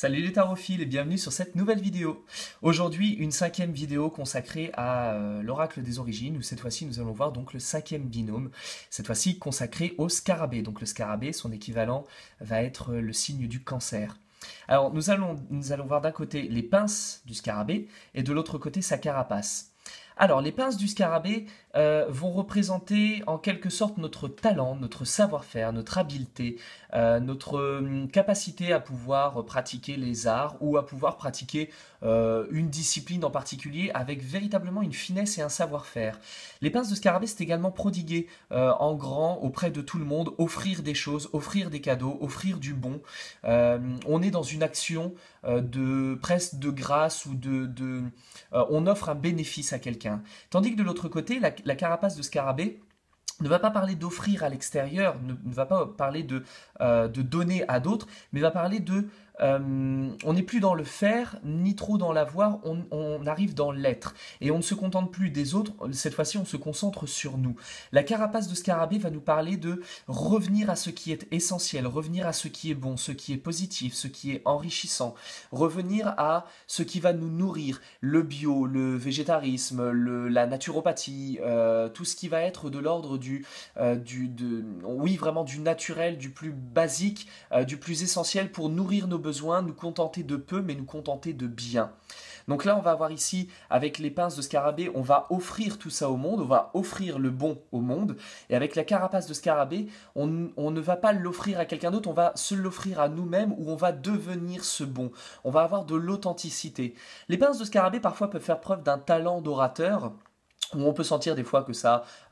Salut les tarophiles et bienvenue sur cette nouvelle vidéo. Aujourd'hui, une cinquième vidéo consacrée à euh, l'oracle des origines, où cette fois-ci nous allons voir donc le cinquième binôme, cette fois-ci consacré au scarabée. Donc le scarabée, son équivalent va être euh, le signe du cancer. Alors nous allons, nous allons voir d'un côté les pinces du scarabée et de l'autre côté sa carapace. Alors, les pinces du scarabée euh, vont représenter en quelque sorte notre talent, notre savoir-faire, notre habileté, euh, notre hum, capacité à pouvoir pratiquer les arts ou à pouvoir pratiquer euh, une discipline en particulier avec véritablement une finesse et un savoir-faire. Les pinces de scarabée, c'est également prodiguer en grand auprès de tout le monde, offrir des choses, offrir des cadeaux, offrir du bon. on est dans une action de presque de grâce ou de on offre un bénéfice à quelqu'un. Hein. Tandis que de l'autre côté, la, carapace de scarabée, ne va pas parler d'offrir à l'extérieur, ne, va pas parler euh, de donner à d'autres, mais va parler de euh, on n'est plus dans le faire, ni trop dans l'avoir, on, arrive dans l'être. Et on ne se contente plus des autres, cette fois-ci on se concentre sur nous. La carapace de Scarabée va nous parler de revenir à ce qui est essentiel, revenir à ce qui est bon, ce qui est positif, ce qui est enrichissant, revenir à ce qui va nous nourrir, le bio, le végétarisme, la naturopathie, euh, tout ce qui va être de l'ordre du, euh, oui vraiment du naturel, du plus basique, du plus essentiel pour nourrir nos besoins besoin, nous contenter de peu, mais nous contenter de bien. Donc là, on va voir ici, avec les pinces de scarabée, on va offrir tout ça au monde, on va offrir le bon au monde. Et avec la carapace de scarabée, on, on ne va pas l'offrir à quelqu'un d'autre, on va se l'offrir à nous-mêmes ou on va devenir ce bon. On va avoir de l'authenticité. Les pinces de scarabée, parfois, peuvent faire preuve d'un talent d'orateur on peut sentir des fois que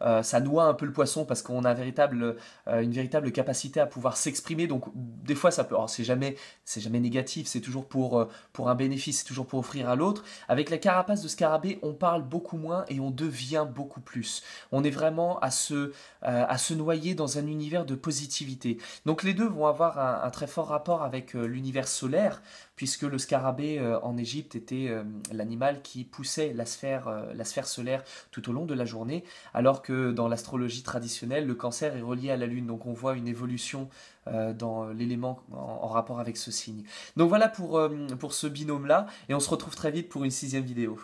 euh, ça, noie un peu le poisson parce qu'on a euh, une véritable capacité à pouvoir s'exprimer. Donc des fois ça peut, c'est jamais, c'est jamais négatif, c'est toujours pour, euh, pour un bénéfice, c'est toujours pour offrir à l'autre. Avec la carapace de scarabée, on parle beaucoup moins et on devient beaucoup plus. On est vraiment à se, à se noyer dans un univers de positivité. Donc les deux vont avoir un, très fort rapport avec l'univers solaire puisque le scarabée en Égypte était l'animal qui poussait la sphère, la sphère solaire tout au long de la journée, alors que dans l'astrologie traditionnelle, le cancer est relié à la Lune, donc on voit une évolution euh, dans l'élément en, rapport avec ce signe. Donc voilà pour, euh, pour ce binôme-là, et on se retrouve très vite pour une sixième vidéo.